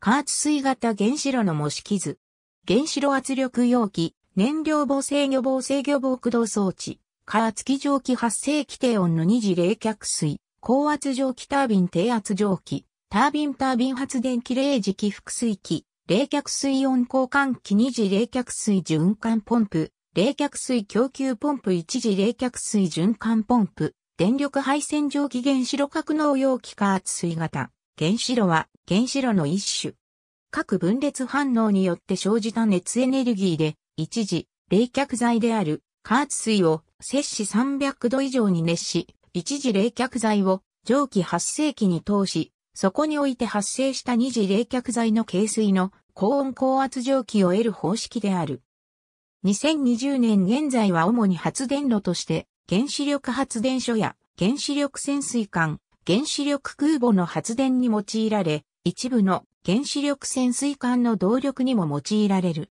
加圧水型原子炉の模式図。原子炉圧力容器、燃料防制御防制御防駆動装置、加圧機蒸気発生器低温の二次冷却水、高圧蒸気タービン低圧蒸気、タービンタービン発電機冷磁気腹水機、冷却水温交換機二次冷却水循環ポンプ、冷却水供給ポンプ一次冷却水循環ポンプ、電力配線蒸気原子炉格納容器加圧水型。原子炉は原子炉の一種。各分裂反応によって生じた熱エネルギーで、一時、冷却剤である、加圧水を摂氏300度以上に熱し、一時冷却剤を蒸気発生器に通し、そこにおいて発生した二次冷却剤の軽水の高温高圧蒸気を得る方式である。2020年現在は主に発電炉として、原子力発電所や原子力潜水艦、原子力空母の発電に用いられ、一部の原子力潜水艦の動力にも用いられる。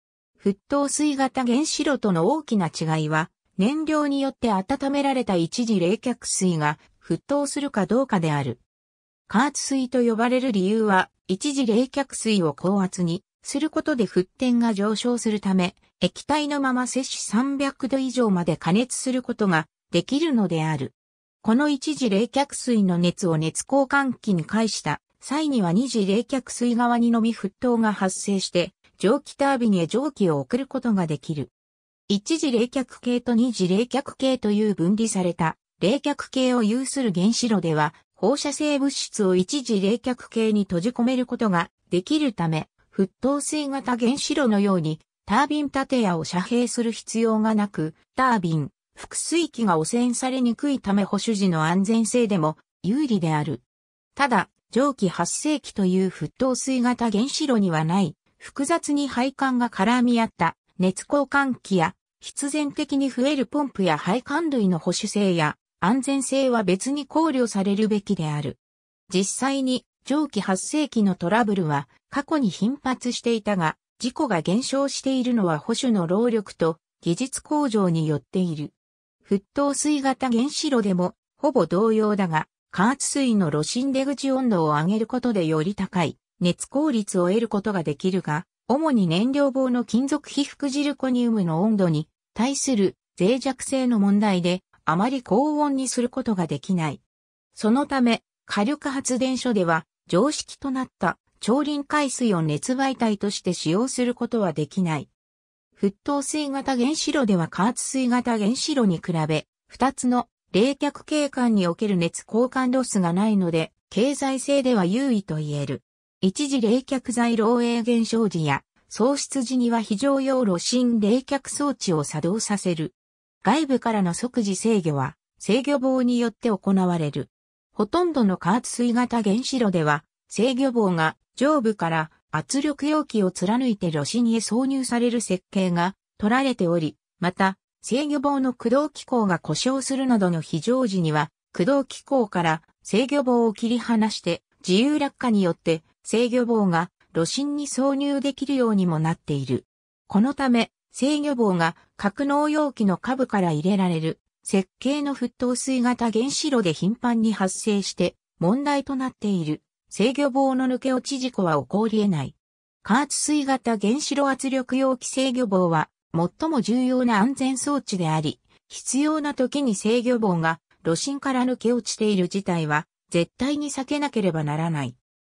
沸騰水型原子炉との大きな違いは、燃料によって温められた一時冷却水が沸騰するかどうかである。加圧水と呼ばれる理由は、一時冷却水を高圧にすることで沸点が上昇するため、液体のまま摂氏300度以上まで加熱することができるのである。この一次冷却水の熱を熱交換器に返した際には二次冷却水側にのみ沸騰が発生して蒸気タービンへ蒸気を送ることができる。一次冷却系と二次冷却系という分離された冷却系を有する原子炉では放射性物質を一次冷却系に閉じ込めることができるため、沸騰水型原子炉のようにタービン建屋を遮蔽する必要がなく、タービン、腹水器が汚染されにくいため保守時の安全性でも有利である。ただ、蒸気発生器という沸騰水型原子炉にはない、複雑に配管が絡み合った熱交換器や、必然的に増えるポンプや配管類の保守性や安全性は別に考慮されるべきである。実際に蒸気発生器のトラブルは過去に頻発していたが、事故が減少しているのは保守の労力と技術向上によっている。沸騰水型原子炉でも、ほぼ同様だが、加圧水の炉心出口温度を上げることでより高い熱効率を得ることができるが、主に燃料棒の金属被覆ジルコニウムの温度に対する脆弱性の問題で、あまり高温にすることができない。そのため、火力発電所では常識となった超臨海水を熱媒体として使用することはできない。沸騰水型原子炉では加圧水型原子炉に比べ、二つの冷却景観における熱交換ロスがないので、経済性では優位と言える。一時冷却材漏洩現象時や、喪失時には非常用炉新冷却装置を作動させる。外部からの即時制御は、制御棒によって行われる。ほとんどの加圧水型原子炉では、制御棒が上部から圧力容器を貫いて炉心へ挿入される設計が取られており、また、制御棒の駆動機構が故障するなどの非常時には、駆動機構から制御棒を切り離して自由落下によって制御棒が炉心に挿入できるようにもなっている。このため制御棒が格納容器の下部から入れられる設計の沸騰水型原子炉で頻繁に発生して問題となっている。制御棒の抜け落ち事故は起こり得ない。加圧水型原子炉圧力容器制御棒は最も重要な安全装置であり、必要な時に制御棒が炉心から抜け落ちている事態は絶対に避けなければならない。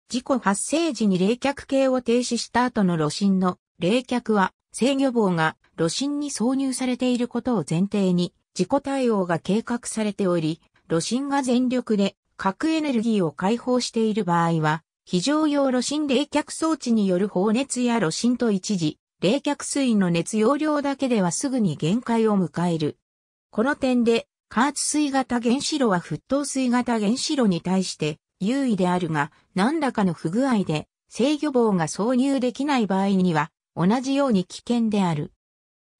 事故発生時に冷却系を停止した後の炉心の冷却は制御棒が炉心に挿入されていることを前提に事故対応が計画されており、炉心が全力で核エネルギーを解放している場合は、非常用炉心冷却装置による放熱や炉心と一時、冷却水の熱容量だけではすぐに限界を迎える。この点で、加圧水型原子炉は沸騰水型原子炉に対して優位であるが、何らかの不具合で制御棒が挿入できない場合には、同じように危険である。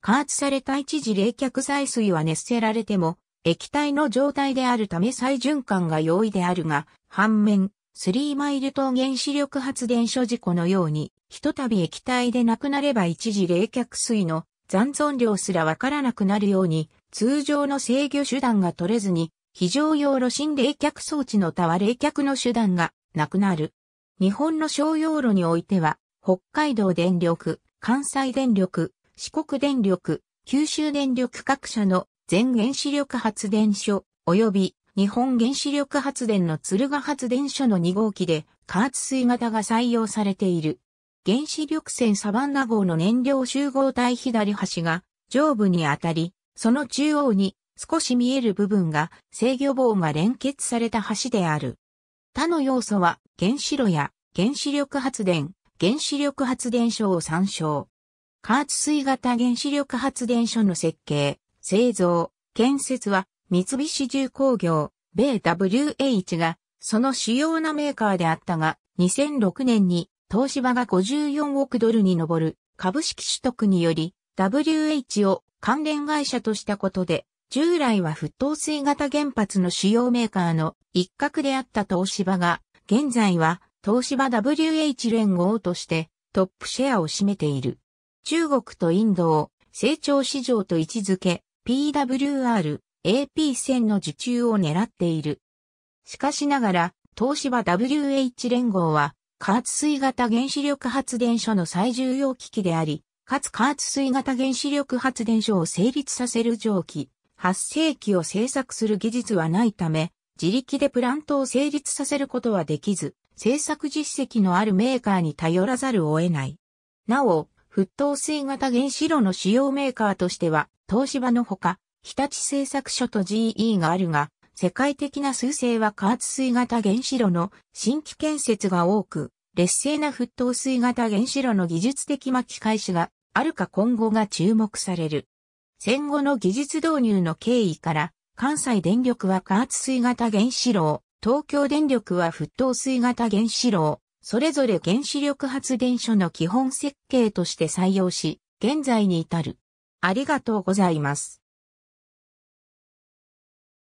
加圧された一時冷却剤水は熱せられても、液体の状態であるため再循環が容易であるが、反面、3マイル島原子力発電所事故のように、ひとたび液体でなくなれば一時冷却水の残存量すらわからなくなるように、通常の制御手段が取れずに、非常用炉心冷却装置のタワ冷却の手段がなくなる。日本の商用炉においては、北海道電力、関西電力、四国電力、九州電力各社の全原子力発電所、及び日本原子力発電の敦賀発電所の2号機で、加圧水型が採用されている。原子力船サバンナ号の燃料集合体左端が上部にあたり、その中央に少し見える部分が制御棒が連結された端である。他の要素は原子炉や原子力発電、原子力発電所を参照。加圧水型原子力発電所の設計、製造、建設は三菱重工業、米 WH がその主要なメーカーであったが、2006年に東芝が54億ドルに上る株式取得により WH を関連会社としたことで、従来は沸騰水型原発の主要メーカーの一角であった東芝が、現在は東芝 WH 連合としてトップシェアを占めている。中国とインドを成長市場と位置づけ、PWR、AP 線の受注を狙っている。しかしながら、東芝 WH 連合は、加圧水型原子力発電所の最重要機器であり、かつ加圧水型原子力発電所を成立させる蒸気、発生器を製作する技術はないため、自力でプラントを成立させることはできず、製作実績のあるメーカーに頼らざるを得ない。なお、沸騰水型原子炉の主要メーカーとしては、東芝のほか、日立製作所と GE があるが、世界的な趨勢は加圧水型原子炉の新規建設が多く、劣勢な沸騰水型原子炉の技術的巻き返しがあるか今後が注目される。戦後の技術導入の経緯から、関西電力は加圧水型原子炉東京電力は沸騰水型原子炉それぞれ原子力発電所の基本設計として採用し、現在に至る。ありがとうございます。